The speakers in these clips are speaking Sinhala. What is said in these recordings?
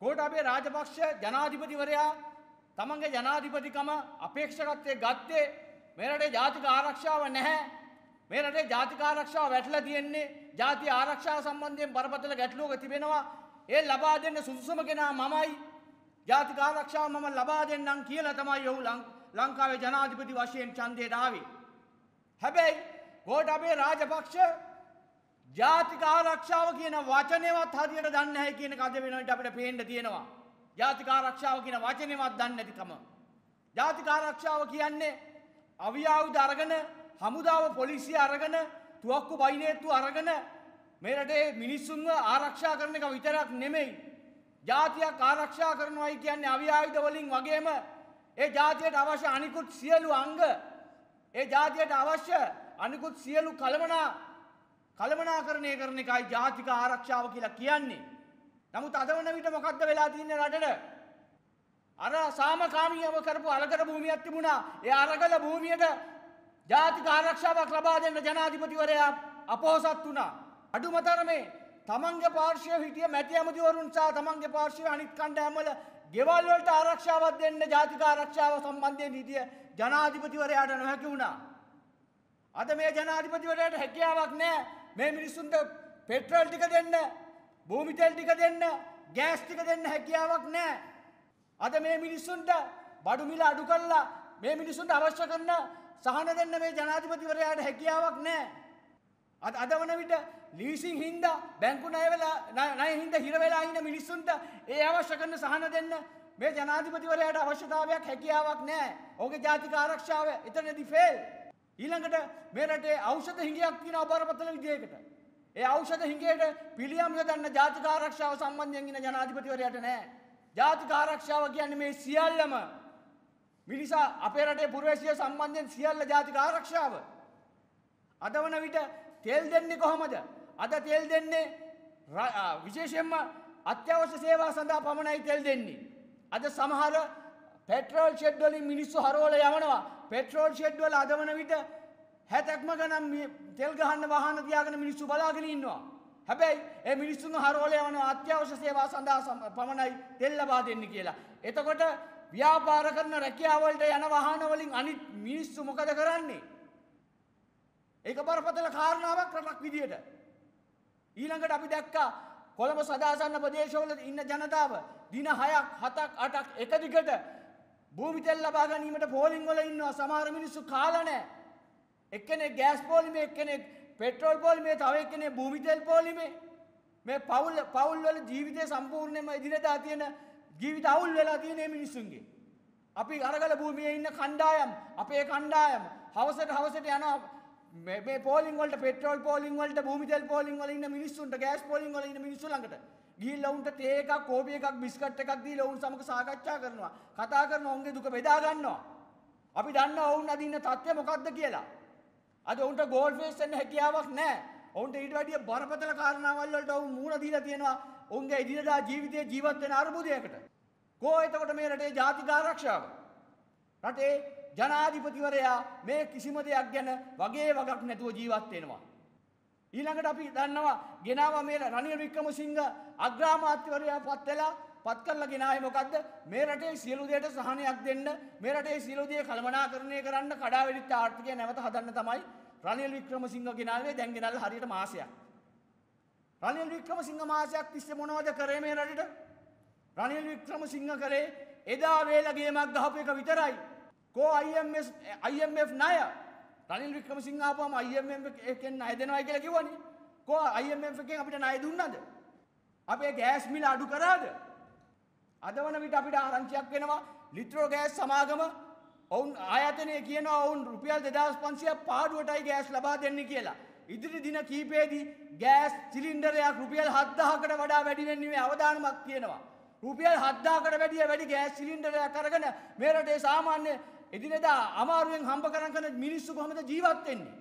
කෝටාබේ රාජපක්ෂ ජනාධිපතිවරයා තමන්ගේ ජනාධිපතිකම අපේක්ෂකත්වය ගත්තේ මේ රටේ ජාතික ආරක්ෂාව නැහැ. මේ රටේ ජාතික ආරක්ෂාව වැටලා තියෙන්නේ ජාති ආරක්ෂාව සම්බන්ධයෙන් බරපතල ගැටලුවක තිබෙනවා. ඒ ලබා දෙන්න සුදුසුම කෙනා මමයි. ජාතික ආරක්ෂාව මම ලබා දෙන්නම් කියලා තමයි ඔහු ලංකාවේ ජනාධිපති වශයෙන් ඡන්දයට ආවේ. හැබැයි ගෝඨාභය රාජපක්ෂ ජාතික ආරක්ෂාව කියන වචනයවත් හරියට දන්නේ නැහැ කියන කද වෙනකොට අපිට පේන්න තියෙනවා. ජාතික ආරක්ෂාව කියන වචනයවත් දන්නේ නැතිකම. ජාතික ආරක්ෂාව කියන්නේ අවියාවුද අරගෙන හමුදාව පොලිසිය අරගෙන තුවක්කු බයිනේත්තු අරගෙන මේ රටේ මිනිස්සුන්ව ආරක්ෂා කරන එක විතරක් නෙමෙයි. ජාතියක් ආරක්ෂා කරනවායි කියන්නේ අවියාවුද වලින් වගේම ඒ ජාතියට අවශ්‍ය අනිකුත් සියලු අංග ඒ ජාතියට අවශ්‍ය අනිකුත් සියලු කලමනා කළමනාකරණය කරන එකයි ජාතික ආරක්ෂාව කියලා කියන්නේ. නමුත් අද වන විට මොකද්ද වෙලා තියෙන්නේ රටට? අර සාමකාමීව කරපු අලකර භූමියක් තිබුණා. ඒ අරගල භූමියට ජාතික ආරක්ෂාවක් ලබා දෙන්න ජනාධිපතිවරයා අපොහසත් වුණා. අඩුම තරමේ තමන්ගේ පාර්ශ්වයේ හිටිය මැති ඇමතිවරුන් සහ තමන්ගේ පාර්ශ්වයේ අනිත් කණ්ඩායම්වල ගෙවල් වලට ආරක්ෂාවක් දෙන්න ජාතික ආරක්ෂාව සම්බන්ධයෙන් හිටිය ජනාධිපතිවරයාට නොහැකි වුණා. අද මේ ජනාධිපතිවරයාට හැකියාවක් නැහැ මේ මිනිස්සුන්ට පෙට්‍රල් ටික දෙන්න භූමිතෙල් ටික දෙන්න ගෑස් ටික දෙන්න හැකියාවක් නෑ. අද මේ මිනිස්සුන්ට බඩු මිල අඩු කරලා මේ මිනිසුන්ට අවශ්‍ය කරන සහන දෙන්න මේ ජනාධිපතිවරයාට හැකියාවක් නෑ. අද අද වන විට ලීසින් හින්ද බැංකු නයවෙලා නය හින්ද හිරවෙලා ඉන්න මිනිස්සුන්ට ඒ අවශ්‍ය කරන සහන දෙන්න මේ ජනාධිපතිවරයාට අවශ්‍යතාවයක් හැකියාවක් නෑ. ඕගේ ජාතික ආරක්ෂාව එතනදි ෆෙල්. ඊළඟට මේ රටේ ඖෂධ හිඟයක් තියෙන අපාරපතල විදියකට. ඒ ඖෂධ හිඟයට පිළියම් යොදන්න ජාතික ආරක්ෂාව සම්බන්ධයෙන් ඉන්න ජනාධිපතිවරයාට නැහැ. ජාතික ආරක්ෂාව කියන්නේ මේ සියල්ලම මිනිසා අපේ රටේ පුරවැසිය සම්බන්ධයෙන් සියල්ල ජාතික ආරක්ෂාව. අද වන විට තෙල් දෙන්නේ කොහොමද? අද තෙල් දෙන්නේ විශේෂයෙන්ම අත්‍යවශ්‍ය සේවා සඳහා පමණයි තෙල් දෙන්නේ. අද සමහර පෙට්‍රෝල් ෂෙඩ්වලින් මිනිස්සු හරෝල යවනවා පෙට්‍රෝල් ෂෙඩ්වල අද වන විට හැතැක්ම ගනම් තෙල් ගහන්න වාහන තියාගෙන මිනිස්සු බලාගෙන ඉන්නවා. හැබැයි ඒ මිනිස්සුන් හරෝල යවන අත්‍යවශ්‍ය සේවා සඳහා පමණයි තෙල් ලබා දෙන්න කියලා. එතකොට ව්‍යාපාර කරන රැකියාවලට යන වාහනවලින් අනිත් මිනිස්සු මොකද කරන්නේ? ඒක බරපතල කාරණාවක් රටක් විදියට. ඊළඟට අපි දැක්කා කොළඹ සදාසන්න ප්‍රදේශවල ඉන්න ජනතාව දින 6ක් 7ක් 8ක් එක දිගට භූමිතෙල් ලබා ගැනීමට පෝලිං වල ඉන්නවා සමහර මිනිස්සු කාලා නැහැ. එක්කෙනෙක් ගෑස් පෝලිමේ, එක්කෙනෙක් පෙට්‍රල් පෝලිමේ, තව එක්කෙනෙක් භූමිතෙල් පෝලිමේ. මේ පවුල් පවුල් වල ජීවිතේ සම්පූර්ණයෙන්ම ඉදිරියදා තියෙන ජීවිත අවුල් වෙලා තියෙන මේ මිනිස්සුන්ගේ. අපි අරගල භූමියේ ඉන්න කණ්ඩායම්, අපේ කණ්ඩායම් හවසට හවසට යනවා මේ පෝලිං වලට පෙට්‍රෝල් පෝලිං වලට භූමි තෙල් පෝලිං වල ඉන්න මිනිස්සුන්ට ගෑස් පෝලිං වල ඉන්න මිනිස්සු ළඟට ගිහිල්ලා උන්ට තේ එකක් කෝපි එකක් බිස්කට් එකක් දීලා උන් සමග සාකච්ඡා කරනවා. කතා කරනවා උන්ගේ දුක බෙදා ගන්නවා. අපි දන්නවා ඔවුන් අද ඉන්න තත්ත්වය මොකක්ද කියලා. අද උන්ට ගෝල් ෆේස් වෙන්න හැකියාවක් නැහැ. ඔවුන්ට ඊට වැඩිය බරපතල කාරණාවල් වලට ඔවුන් මූණ දීලා තියෙනවා. උන්ගේ ඉදිරියදා ජීවිතයේ ජීවත් වෙන අරුබුදයකට. කෝ එතකොට මේ රටේ ජාතික ආරක්ෂාව? රටේ ජනාධිපතිවරයා මේ කිසිම දෙයක් ගැන වගේ වගක් නැතුව ජීවත් වෙනවා. ඊළඟට අපි දන්නවා ගෙනාව මේ රනිල් වික්‍රමසිංහ අග්‍රාමාත්‍යවරයා පත් වෙලා පත් කරලා ගෙනාවේ මොකද්ද මේ රටේ සියලු දේට සහනයක් දෙන්න මේ රටේ සියලු දේ කළමනාකරණය කරන්න කඩාවැඩිච්ච ආර්ථිකය නැවත හදන්න තමයි රනිල් වික්‍රමසිංහ ගෙනාවේ දැන් ගෙනල්ලා හරියට මාසයක් රනිල් වික්‍රමසිංහ මාසයක් තිස්සේ මොනවද කරේ මේ රටේට රනිල් වික්‍රමසිංහ කරේ එදා වේල ගේමක් ගහපු එක විතරයි කෝ IMF ණය රනිල් වික්‍රමසිංහ ආපුවම IMF එකෙන් ණය දෙනවා කියලා කිව්වනේ කෝ IMF එකෙන් අපිට ණය දුන්නද අපේ ගෑස් මිල අඩු කරාද අද වන විට අපිට ආරංචියක් වෙනවා ලිට්‍රෝ ගෑස් සමාගම ඔවුන් ආයතනය කියනවා ඔවුන් රුපියල් දෙදස් පන්සිය පාඩුවටයි ගෑස් ලබා දෙන්න කියලා. ඉදිරි දින කීපේදී ගෑස් චිලින්ඩරයක් රුපියල් හත්දාහකට වඩා වැඩිවෙන්නේ අවධානමක් තියෙනවා. රුපියල් හත්දාකට වැඩිය වැඩි ගෑස් චිලින්ඩරයක් අරගෙන මේ රටේ සාමාන්‍ය එදිනෙදා අමාරුවෙන් හම්බ කරන් කරන මිනිස්සු කොහොමද ජීවත් වෙන්නේ?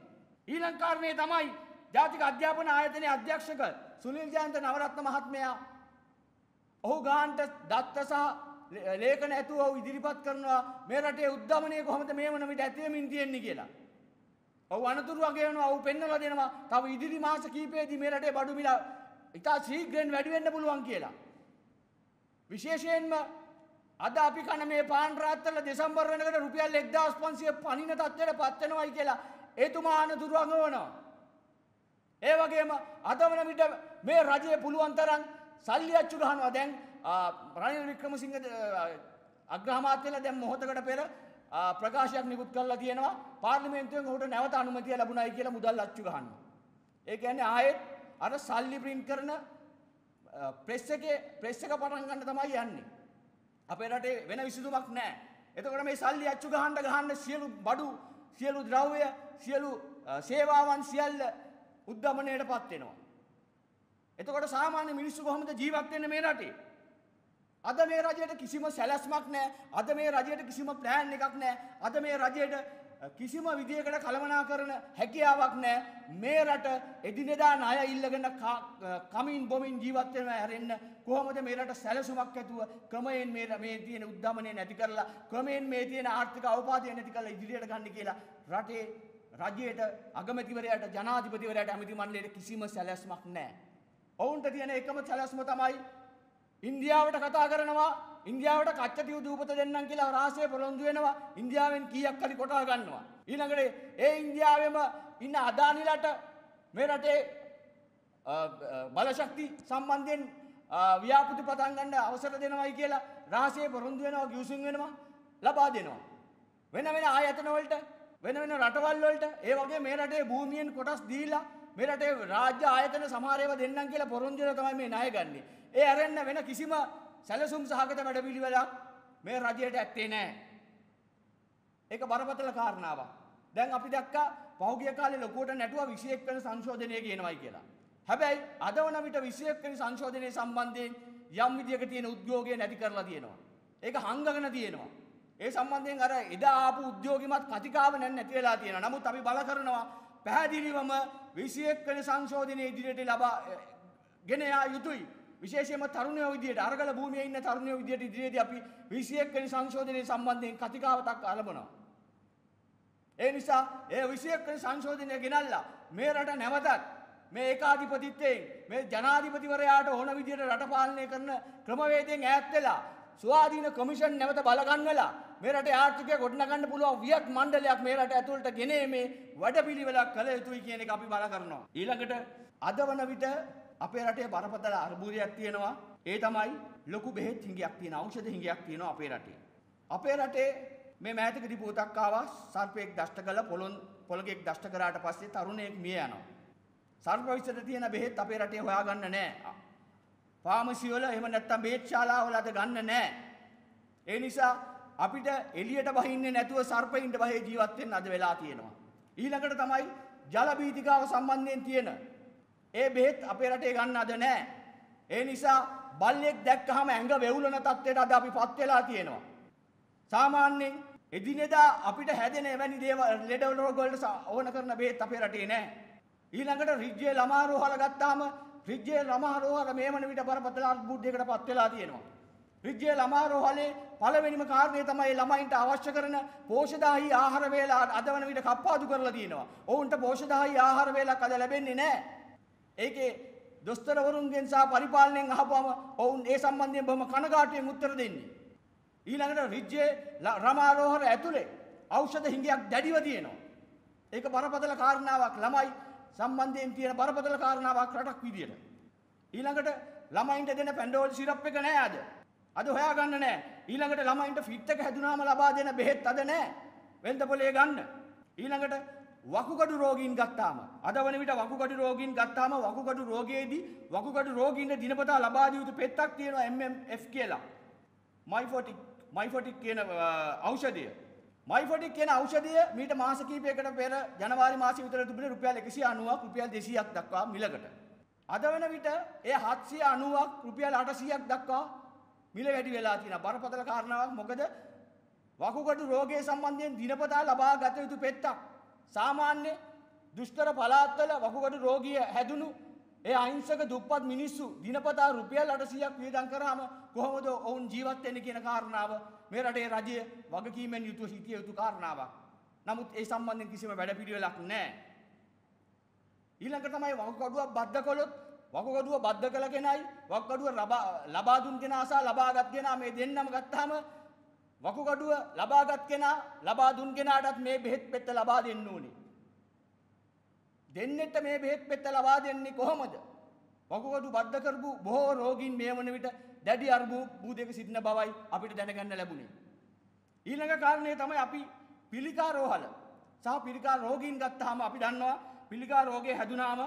ඊළඟ කාරණේ තමයි ජාතික අධ්‍යාපන ආයතනයේ අධ්‍යක්ෂක සුනිල් ජයන්ත නවරත්න මහත්මයා ඔහු ගාන්ට දත්ත සහ ලේඛන ඇතුව ඔහු ඉදිරිපත් කරනවා මේ රටේ උද්ධමනය කොහොමද මේ වන විට ඇති වෙමින් තියෙන්නේ කියලා. ඔහු අනතුරු වගේ වෙනවා ඔහු පෙන්වලා දෙනවා තව ඉදිරි මාස කිහිපයේදී මේ රටේ බඩු මිල ඉතා ශීඝ්‍රයෙන් වැඩි වෙන්න පුළුවන් කියලා. විශේෂයෙන්ම අද අපි කන මේ පාන් රාත්තල දෙසම්බර් වෙනකට රුපියල් 1500 පනින තත්ත්වයට පත් වෙනවයි කියලා එතුමා අනතුරුංග වෙනවා. ඒ වගේම අද වන විට මේ රජය පුළුවන් තරම් සල්ලි අච්චු ගහනවා. දැන් රනිල් වික්‍රමසිංහ අග්‍රාමාත්‍යලා දැන් මොහොතකට පෙර ප්‍රකාශයක් නිකුත් කරලා තියෙනවා පාර්ලිමේන්තුවෙන් ඔහුට නැවත අනුමැතිය ලැබුණයි කියලා මුදල් අච්චු ගහනවා. ඒ කියන්නේ ආයෙත් අර සල්ලි print කරන ප්‍රෙස් එකේ ප්‍රෙස් එක පටන් ගන්න තමයි යන්නේ. අපේ රටේ වෙන විසඳුමක් නැහැ. එතකොට මේ සල්ලි අච්චු ගහන්න ගහන්න සියලු බඩු, සියලු ද්‍රව්‍ය, සියලු සේවාවන් සියල්ල උද්දමණයටපත් වෙනවා. එතකොට සාමාන්‍ය මිනිස්සු කොහොමද ජීවත් වෙන්නේ මේ රටේ? අද මේ රජයට කිසිම සැලැස්මක් නැහැ. අද මේ රජයට කිසිම ප්ලෑන් එකක් නැහැ. අද මේ රජයට කිසිම විදියකට කළමනාකරන හැකියාවක් නැහැ මේ රට එදිනෙදා ණය ඉල්ලගෙන කමින් බොමින් ජීවත් වෙනවා හැරෙන්න කොහොමද මේ රට සැලසුමක් ඇතුව ක්‍රමයෙන් මේ මේ තියෙන උද්දමනය නැති කරලා ක්‍රමයෙන් මේ තියෙන ආර්ථික අවපාතය නැති කරලා ඉදිරියට ගන්න කියලා රටේ රජයට අගමැතිවරයාට ජනාධිපතිවරයාට ඇමති මණ්ඩලයට කිසිම සැලැස්මක් නැහැ ඔවුන්ට තියෙන එකම සැලැස්ම තමයි ඉන්දියාවට කතා කරනවා ඉන්දියාවට කච්චටිය දූපත දෙන්නම් කියලා රාශිය පොළොන්දු වෙනවා. ඉන්දියාවෙන් කීයක් හරි කොටා ගන්නවා. ඊළඟට ඒ ඉන්දියාවෙම ඉන්න අදානිලට මේ රටේ බලශක්ති සම්බන්ධයෙන් ව්‍යාපෘති පටන් ගන්න අවසර දෙනවයි කියලා රහසේ පොරොන්දු වෙනවා ගිවිසුම් වෙනවා ලබා දෙනවා වෙන වෙන ආයතන වලට වෙන වෙන රටවල් වලට ඒ වගේ මේ රටේ භූමියෙන් කොටස් දීලා මේ රටේ රාජ්‍ය ආයතන සමහර ඒවා දෙන්නම් කියලා පොරොන්දු වෙලා තමයි මේ ණය ගන්නේ. ඒ ඇරෙන්න වෙන කිසිම සැලසුම් සහගත වැඩපිළිවෙලක් මේ රජයට ඇත්තේ නෑ. ඒක බරපතල කාරණාවක්. දැන් අපි දැක්කා පහුගිය කාලේ ලොකුවට නැටුවා 21 වෙනි සංශෝධනය කියනවායි කියලා. හැබැයි අද වන විට 21 වෙනි සංශෝධනය සම්බන්ධයෙන් යම් විදියක තියෙන උද්‍යෝගය නැති කරලා තියෙනවා. ඒක හංගගෙන තියෙනවා. ඒ සම්බන්ධයෙන් අර එදා ආපු උද්‍යෝගිමත් කතිකාව නැන් නැති වෙලා තියෙනවා. නමුත් අපි බල කරනවා පැහැදිලිවම 21 වෙනි සංශෝධනයේ ඉදිරියට ලබා ගෙන යා යුතුයි. විශේෂයෙන්ම තරුණයෝ විදියට අරගල භූමියේ ඉන්න තරුණයෝ විදියට ඉදිරියේදී අපි 21 වෙනි සංශෝධනයේ සම්බන්ධයෙන් කතිකාවතක් අලඹනවා. ඒ නිසා ඒ 21 වෙනි සංශෝධනය ගෙනල්ලා මේ රට නැවතත් මේ ඒකාධිපතිත්වයෙන් මේ ජනාධිපතිවරයාට ඕන විදියට රට පාලනය කරන ක්‍රමවේදයෙන් ඈත් වෙලා ස්වාධීන කොමිෂන් නැවත බලගන්වලා මේ රටේ ආර්ථිකය ගොඩනගන්න පුළුවන් වියක් මණ්ඩලයක් මේ රට ඇතුළට ගෙනේ මේ වැඩපිළිවෙලක් කළ යුතුයි කියන එක අපි බල කරනවා. ඊළඟට අද වන විට අපේ රටේ බරපතල අර්බුදයක් තියෙනවා. ඒ තමයි ලොකු බෙහෙත් හිඟයක් තියෙන ඖෂධ හිඟයක් තියෙනවා අපේ රටේ. අපේ රටේ මේ මෑතකදී පුතක් ආවා සර්පෙක් දෂ්ට කළ පොළොන් පොළගෙක් දෂ්ට කරාට පස්සේ තරුණයෙක් මිය යනවා. සර්ප විෂයට තියෙන බෙහෙත් අපේ රටේ හොයාගන්න නැහැ. ෆාමසි වල එහෙම නැත්නම් බෙහෙත් ශාලාවල අද ගන්න නැහැ. ඒ නිසා අපිට එළියට බහින්නේ නැතුව සර්පයින්ට බහේ ජීවත් වෙන්න අද වෙලා තියෙනවා. ඊළඟට තමයි ජල බීතිකාව සම්බන්ධයෙන් තියෙන ඒ බෙහෙත් අපේ රටේ ගන්න අද නෑ. ඒ නිසා බල්ලෙක් දැක්කහම ඇඟ වෙවුලන තත්ත්වයට අද අපි පත් වෙලා තියෙනවා. සාමාන්‍යයෙන් එදිනෙදා අපිට හැදෙන එවැනි දේවල් ලෙඩ රෝග වලට ඕන කරන බෙහෙත් අපේ රටේ නෑ. ඊළඟට රිජ්ජේ ළමා රෝහල ගත්තාම රිජ්ජේ ළමා රෝහල මේ වන විට බරපතල අර්බුදයකට පත් වෙලා තියෙනවා. රිජ්ජේ ළමා රෝහලේ පළවෙනිම කාරණය තමයි ළමයින්ට අවශ්‍ය කරන පෝෂදාහි ආහාර වේලා අද වන විට කප්පාදු කරලා තියෙනවා. ඔවුන්ට පෝෂදාහි ආහාර වේලක් අද ලැබෙන්නේ නැහැ. ඒකේ දොස්තරවරුන්ගෙන් සහ පරිපාලනයෙන් අහපුවම ඔවුන් ඒ සම්බන්ධයෙන් බොහොම කනගාටුවෙන් උත්තර දෙන්නේ. ඊළඟට රිජ්ජේ රමාරෝහර ඇතුලේ ඖෂධ හිඟයක් දැඩිව තියෙනවා. ඒක බරපතල කාරණාවක් ළමයි සම්බන්ධයෙන් තියෙන බරපතල කාරණාවක් රටක් විදියට. ඊළඟට ළමයින්ට දෙන පැන්ඩෝල් සිරප් එක නෑ අද. අද හොයාගන්න නෑ. ඊළඟට ළමයින්ට ෆිට් එක හැදුනාම ලබා දෙන බෙහෙත් අද නෑ. වෙන්ද පොලේ ගන්න. ඊළඟට වකුගඩු රෝගීන් ගත්තාම අද වන විට වකුගඩු රෝගීන් ගත්තාම වකුගඩු රෝගයේදී වකුගඩු රෝගීන්ට දිනපතා ලබා දිය යුතු පෙත්තක් තියෙනවා MMF කියලා. මයිෆොටික් මයිෆොටික් කියන ඖෂධය. මයිෆොටික් කියන ඖෂධය මීට මාස කිහිපයකට පෙර ජනවාරි මාසෙ විතර තිබුණේ රුපියල් 190ක් රුපියල් 200ක් දක්වා මිලකට. අද වෙන විට ඒ 790ක් රුපියල් 800ක් දක්වා මිල වැඩි වෙලා තියෙනවා. බරපතල කාරණාවක් මොකද වකුගඩු රෝගය සම්බන්ධයෙන් දිනපතා ලබා ගත යුතු පෙත්තක් සාමාන්‍ය දුෂ්කර පලාත්වල වකුගඩු රෝගිය හැදුණු ඒ අහිංසක දුප්පත් මිනිස්සු දිනපතා රුපියල් 800ක් වියදම් කරාම කොහොමද ඔවුන් ජීවත් වෙන්නේ කියන කාරණාව මේ රටේ රජය වගකීමෙන් යුතුව සිටිය යුතු කාරණාවක්. නමුත් ඒ සම්බන්ධයෙන් කිසිම වැඩපිළිවෙලක් නැහැ. ඊළඟට තමයි වකුගඩුවක් බද්ධ කළොත් වකුගඩුව බද්ධ කළ කෙනයි වකුගඩුව ලබා දුන් කෙනා සහ ලබාගත් කෙනා මේ දෙන්නම ගත්තාම වකුගඩුව ලබාගත් කෙනා ලබා දුන් කෙනාටත් මේ බෙහෙත් පෙත්ත ලබා දෙන්න ඕනේ. දෙන්නෙට මේ බෙහෙත් පෙත්ත ලබා දෙන්නේ කොහොමද? වකුගඩු බද්ධ කරපු බොහෝ රෝගීන් මේ වන විට දැඩි අර්බුදයක සිටින බවයි අපිට දැනගන්න ලැබුණේ. ඊළඟ කාරණය තමයි අපි පිළිකා රෝහල සහ පිළිකා රෝගීන් ගත්තාම අපි දන්නවා පිළිකා රෝගේ හැදුනාම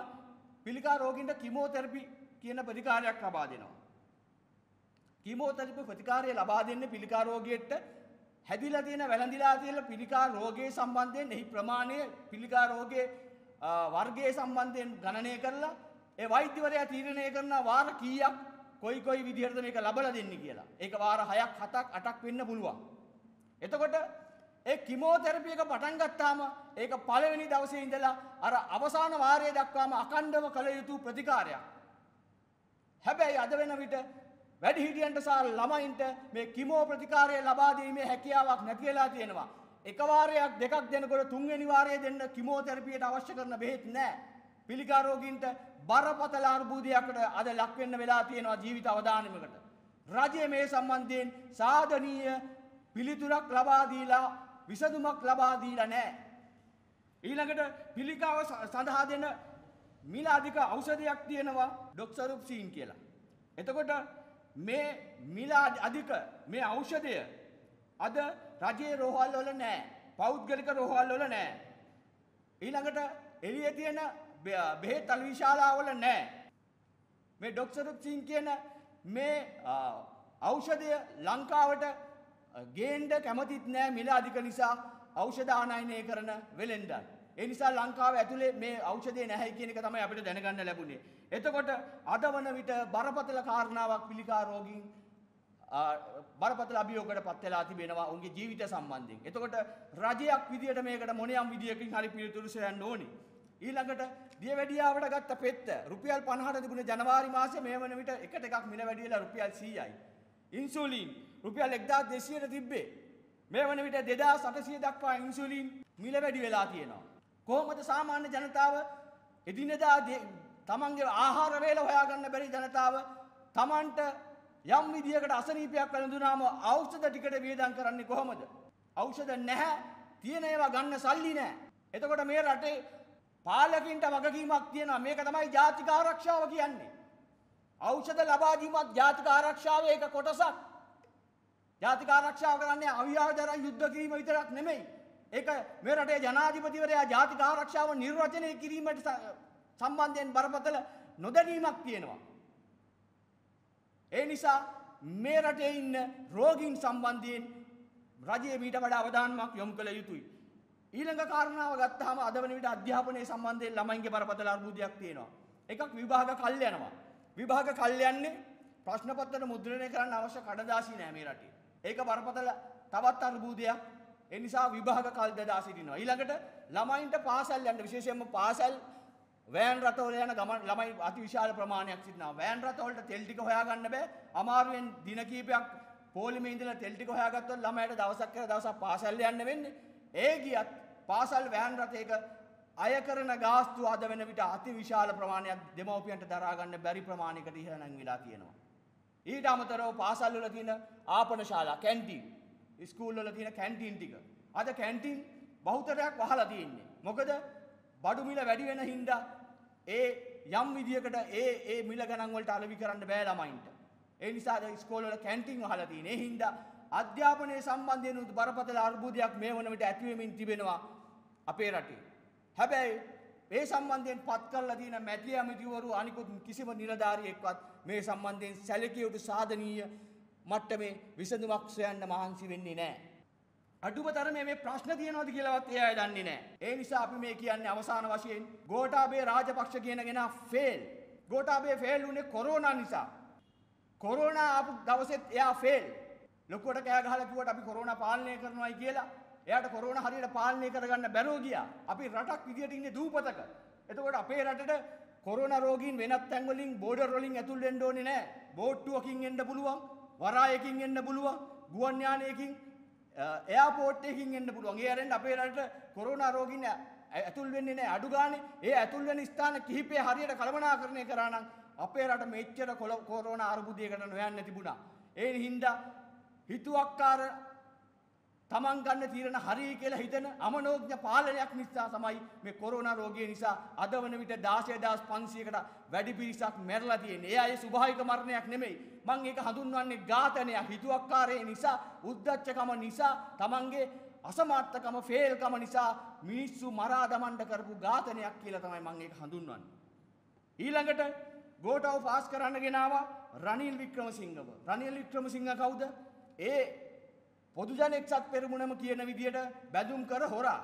පිළිකා රෝගීන්ට කිමෝതെරපි කියන ප්‍රතිකාරයක් ලබා දෙනවා. කීමෝതെරපි ප්‍රතිකාරය ලබා දෙන්නේ පිළිකා රෝගියෙක්ට හැදිලා තියෙන වැළඳිලා තියෙන පිළිකා රෝගයේ සම්බන්ධයෙන් එහි ප්‍රමාණය පිළිකා රෝගයේ වර්ගයේ සම්බන්ධයෙන් ගණනය කරලා ඒ වෛද්‍යවරයා තීරණය කරන වාර කීයක් කොයි කොයි විදිහටද මේක ලබලා දෙන්නේ කියලා. ඒක වාර 6ක් 7ක් 8ක් වෙන්න පුළුවන්. එතකොට ඒ කිමෝതെරපි එක පටන් ගත්තාම ඒක පළවෙනි දවසේ ඉඳලා අර අවසාන වාරය දක්වාම අකණ්ඩව කළ යුතු ප්‍රතිකාරයක්. හැබැයි අද වෙන විට වැඩිහිටියන්ට සහ ළමයින්ට මේ කිමෝ ප්‍රතිකාරය ලබා දීමේ හැකියාවක් නැති වෙලා තියෙනවා. එක වාරයක් දෙකක් දෙනකොට තුන්වෙනි වාරයේ දෙන්න කිමෝതെරපියට අවශ්‍ය කරන බෙහෙත් නැහැ. පිළිකා රෝගීන්ට බරපතල අර්බුදයකට අද ලක් වෙන්න වෙලා තියෙනවා ජීවිත අවදානමකට. රජය මේ සම්බන්ධයෙන් සාධනීය පිළිතුරක් ලබා දීලා විසඳුමක් ලබා දීලා නැහැ. ඊළඟට පිළිකාව සඳහා දෙන මිල අධික ඖෂධයක් තියෙනවා ඩොක්සරුප්සීන් කියලා. එතකොට මේ මිලා අධික මේ ඖෂධය අද රජයේ රෝහල් වල නැහැ. පෞද්ගලික රෝහල් වල නැහැ. ඊළඟට එළියේ තියෙන බෙහෙත් අලවිශාලා වල නැහැ. මේ ඩොක්ටර් සිං කියන මේ ඖෂධය ලංකාවට ගේන්ඩ කැමතිත් නෑ මිලා අධික නිසා ඖෂධානයනය කරන වෙළෙන්ඩයි. ඒ නිසා ලංකාව ඇතුලේ මේ ඖෂධය නැහැ කියන එක තමයි අපිට දැනගන්න ලැබුණේ. එතකොට අද වන විට බරපතල කාරණාවක් පිළිකා රෝගීන් බරපතල අභියෝගකට පත් වෙලා තිබෙනවා ඔවුන්ගේ ජීවිත සම්බන්ධයෙන්. එතකොට රජයක් විදියට මේකට මොනියම් විදියකින් හරි පිළිතුරු සොයන්න ඕනේ. ඊළඟට දියවැඩියාවට ගත්ත පෙත්ත රුපියල් 50ට තිබුණ ජනවාරි මාසයේ මේ වන විට එකට එකක් මිල වැඩි වෙලා රුපියල් 100යි. ඉන්සුලින් රුපියල් 1200ට තිබ්බේ. මේ වන විට 2800 දක්වා ඉන්සුලින් මිල වැඩි වෙලා තියෙනවා. කොහොමද සාමාන්‍ය ජනතාව එදිනෙදා තමන්ගේ ආහාර වේල හොයාගන්න බැරි ජනතාව තමන්ට යම් විදිහකට අසනීපයක් වැළඳුනාම ඖෂධ ටිකට වියදම් කරන්නේ කොහොමද? ඖෂධ නැහැ, තියෙන ඒවා ගන්න සල්ලි නැහැ. එතකොට මේ රටේ පාලකින්ට වගකීමක් තියෙනවා. මේක තමයි ජාතික ආරක්ෂාව කියන්නේ. ඖෂධ ලබා දීමත් ජාතික ආරක්ෂාවේ එක කොටසක්. ජාතික ආරක්ෂාව කරන්නේ අවියාජරන් යුද්ධ කිරීම විතරක් නෙමෙයි. ඒක මේ රටේ ජනාධිපතිවරයා ජාතික ආරක්ෂාව නිර්වචනය කිරීමට සම්බන්ධයෙන් බරපතල නොදැනීමක් තියෙනවා. ඒ නිසා මේ රටේ ඉන්න රෝගීන් සම්බන්ධයෙන් රජයේ මීට වඩා අවධානමක් යොමු කළ යුතුයි. ඊළඟ කාරණාව ගත්තාම අද වන විට අධ්‍යාපනයේ සම්බන්ධයෙන් ළමයින්ගේ බරපතල අර්බුදයක් තියෙනවා. එකක් විභාග කල් යනවා. විභාග කල් යන්නේ ප්‍රශ්නපත්‍රය මුද්‍රණය කරන්න අවශ්‍ය කඩදාසි නෑ මේ රටේ. ඒක බරපතල තවත් අර්බුදයක් ඒ නිසා විභාග කල් දදා සිටිනවා. ඊළඟට ළමයින්ට පාසල් යන්න විශේෂයෙන්ම පාසල් වෑන් රටවල යන ගමන් ළමයි අතිවිශාල ප්‍රමාණයක් සිටිනවා. වෑන් රටවලට තෙල් ටික හොයාගන්න බෑ. අමාරුවෙන් දින කිහිපයක් පෝලිමේ ඉඳලා තෙල් ටික හොයාගත්තොත් ළමයට දවසක් කියලා දවසක් පාසල් යන්න වෙන්නේ. ඒ ගියත් පාසල් වෑන් රථයක අය කරන ගාස්තු අද වෙන විට අතිවිශාල ප්‍රමාණයක් දෙමව්පියන්ට දරා ගන්න බැරි ප්‍රමාණයකට ඉහළ නැංවිලා තියෙනවා. ඊට අමතරව පාසල් වල තියෙන ආපන ශාලා කැන්ටීන් ස්කූල් වල තියෙන කැන්ටීන් ටික. අද කැන්ටීන් බහුතරයක් වහලා තියෙන්නේ. මොකද බඩු මිල වැඩි වෙන හින්දා ඒ යම් විදියකට ඒ ඒ මිල ගණන් වලට අලෙවි කරන්න බෑ ළමයින්ට. ඒ නිසා අද ස්කෝල් වල කැන්ටීන් වහලා තියෙන්නේ. ඒ හින්දා අධ්‍යාපනයේ සම්බන්ධයෙන් උත් බරපතල අර්බුදයක් මේ වන විට ඇති වෙමින් තිබෙනවා අපේ රටේ. හැබැයි මේ සම්බන්ධයෙන් පත් කරලා තියෙන මැති ඇමතිවරු අනිකුත් කිසිම නිලධාරියෙක්වත් මේ සම්බන්ධයෙන් සැලකිය යුතු සාධනීය මට්ටමේ විසඳුමක් සොයන්න මහන්සි වෙන්නේ නැහැ. අඩුම තරමේ මේ ප්‍රශ්න තියෙනවද කියලාවත් ඒ අය දන්නේ නැහැ. ඒ නිසා අපි මේ කියන්නේ අවසාන වශයෙන් ගෝඨාභය රාජපක්ෂ කියන කෙනා ෆේල්. ගෝඨාභය ෆේල් වුණේ කොරෝනා නිසා. කොරෝනා ආපු දවසෙත් එයා ෆේල්. ලොකුවට කෑ ගහලා කිව්වට අපි කොරෝනා පාලනය කරනවායි කියලා. එයාට කොරෝනා හරියට පාලනය කරගන්න බැරුව ගියා. අපි රටක් විදියට ඉන්නේ දූපතක. එතකොට අපේ රටට කොරෝනා රෝගීන් වෙනත් තැන්වලින් බෝඩර් වලින් ඇතුල් වෙන්න ඕනේ නැහැ. බෝට්ටුවකින් එන්න පුළුවන්. වරායකින් එන්න පුළුවන් ගුවන් යානයකින් එයාපෝට් එකකින් එන්න පුළුවන්. ඒ අරෙන් අපේ රටට කොරෝනා රෝගීන් ඇතුල් වෙන්නේ නැහැ අඩු ගානේ. ඒ ඇතුල් වෙන ස්ථාන කිහිපය හරියට කළමනාකරණය කරා නම් අපේ රට මෙච්චර කොරෝනා අර්බුදයකට නොයන්නේ තිබුණා. ඒ හින්දා හිතුවක්කාර තමන් ගන්න තීරණ හරියි කියලා හිතන අමනෝඥ පාලනයක් නිසා තමයි මේ කොරෝනා රෝගය නිසා අද වන විට 16500කට වැඩි පිරිසක් මැරලා තියෙන්නේ. ඒ අය ස්වභාවික මරණයක් නෙමෙයි. මම ඒක හඳුන්වන්නේ ඝාතනයක්, හිතුවක්කාරය නිසා, උද්දච්චකම නිසා, තමන්ගේ අසමර්ථකම, ෆේල්කම නිසා මිනිස්සු මරා දමන්න කරපු ඝාතනයක් කියලා තමයි මම ඒක හඳුන්වන්නේ. ඊළඟට ගෝටාව පාස් කරන්න ගෙනාවා රනිල් වික්‍රමසිංහව. රනිල් වික්‍රමසිංහ කවුද? ඒ පොදුජන එක්සත් පෙරමුණම කියන විදියට බැඳුම් කර හොරා.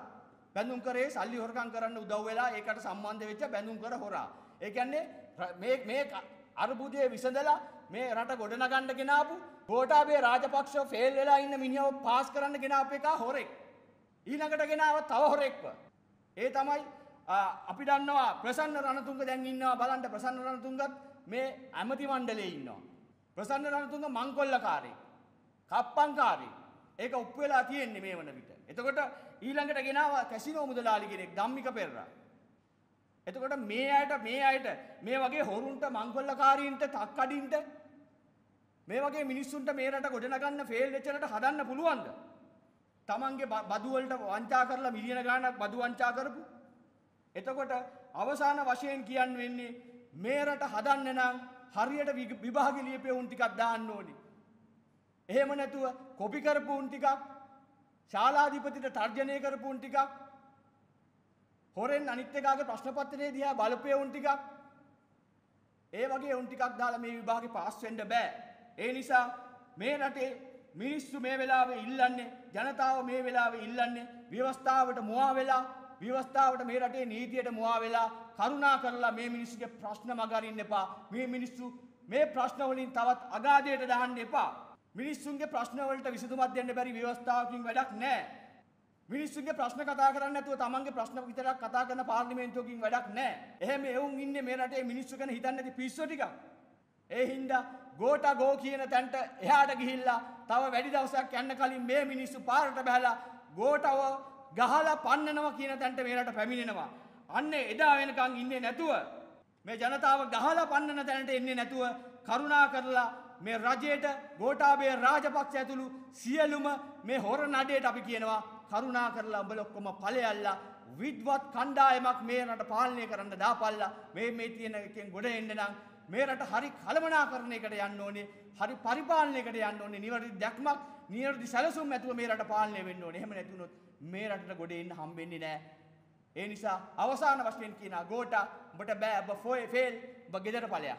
බැඳුම් කරේ සල්ලි හොරකම් කරන්න උදව් වෙලා ඒකට සම්බන්ධ වෙච්ච බැඳුම් කර හොරා. ඒ කියන්නේ මේ මේ අර්බුදයේ විසඳලා මේ රට ගොඩනගන්න ගෙනාපු ගෝඨාභය රාජපක්ෂ ෆේල් වෙලා ඉන්න මිනිහව පාස් කරන්න ගෙනාපු එක හොරෙක්. ඊළඟට ගෙනාව තව හොරෙක්ව. ඒ තමයි අපි දන්නවා ප්‍රසන්න රණතුංග දැන් ඉන්නවා බලන්න ප්‍රසන්න රණතුංගත් මේ ඇමති මණ්ඩලයේ ඉන්නවා. ප්‍රසන්න රණතුංග මංකොල්ලකාරී. කප්පංකාරී. ඒක ඔප්පු වෙලා තියෙන්නේ මේ වන විට. එතකොට ඊළඟට ගෙනාවා කැසිනෝ මුදලාලි කෙනෙක් ධම්මික පෙරරා. එතකොට මේ අයට මේ අයට මේ වගේ හොරුන්ට මංකොල්ලකාරීන්ට තක්කඩින්ට මේ වගේ මිනිස්සුන්ට මේ රට ගොඩනගන්න ෆේල් වෙච්ච රට හදන්න පුළුවන්ද? තමන්ගේ බදු වලට වංචා කරලා මිලියන ගාණක් බදු වංචා කරපු. එතකොට අවසාන වශයෙන් කියන්න වෙන්නේ මේ රට හදන්න නම් හරියට විභාග ලියපෙවුන් ටිකක් දාන්න ඕනේ. එහෙම නැතුව කොපි කරපුන් ටිකක් ශාලාධිපතිට තර්ජනය කරපුන් ටිකක් හොරෙන් අනිත් එකාගේ ප්‍රශ්න පත්‍රයේ දිහා බලපෑවුන් ටිකක් ඒ වගේ උන් ටිකක් දාලා මේ විභාගේ පාස් වෙන්න බෑ. ඒ නිසා මේ රටේ මිනිස්සු මේ වෙලාවේ ඉල්ලන්නේ ජනතාව මේ වෙලාවේ ඉල්ලන්නේ ව්‍යවස්ථාවට මුවා වෙලා ව්‍යවස්ථාවට මේ රටේ නීතියට මුවා වෙලා කරුණා කරලා මේ මිනිස්සුගේ ප්‍රශ්න මගහරින්න එපා. මේ මිනිස්සු මේ ප්‍රශ්න වලින් තවත් අගාධයට දාන්න එපා. මිනිස්සුන්ගේ ප්‍රශ්නවලට විසඳුමක් දෙන්න බැරි ව්‍යවස්ථාවකින් වැඩක් නැහැ. මිනිස්සුන්ගේ ප්‍රශ්න කතා කරන්නේ නැතුව තමන්ගේ ප්‍රශ්න විතරක් කතා කරන පාර්ලිමේන්තුවකින් වැඩක් නැහැ. එහෙම එවුන් ඉන්නේ මේ රටේ මිනිස්සු ගැන හිතන්නේ නැති පිස්සු ටිකක්. ඒ හින්දා ගෝටා ගෝ කියන තැනට එහාට ගිහිල්ලා තව වැඩි දවසක් යන්න කලින් මේ මිනිස්සු පාරට බහැලා ගෝටාව ගහලා පන්නනවා කියන තැනට මේ රට පැමිණෙනවා. අන්න එදා වෙනකන් ඉන්නේ නැතුව මේ ජනතාව ගහලා පන්නන තැනට එන්නේ නැතුව කරුණා කරලා මේ රජයට ගෝටාබේ රාජපක්ෂ ඇතුළු සියලුම මේ හොර නඩේට අපි කියනවා කරුණා කරලා උඹල ඔක්කොම ඵලයල්ලා විද්වත් කණ්ඩායමක් මේ රට පාලනය කරන්න දාපල්ලා මේ මේ තියෙන එකෙන් ගොඩ එන්න නම් මේ රට හරි කළමනාකරණයකට යන්න ඕනේ හරි පරිපාලනයකට යන්න ඕනේ නිවැරදි දැක්මක් නිවැරදි සැලසුම් ඇතුව මේ රට පාලනය වෙන්න ඕනේ එහෙම නැතුනොත් මේ රටට ගොඩ එන්න හම්බෙන්නේ නැහැ ඒ නිසා අවසාන වශයෙන් කියනා ගෝට උඹට බෑ ඔබ ෆෝයේ ෆේල් ඔබ ගෙදර ඵලයක්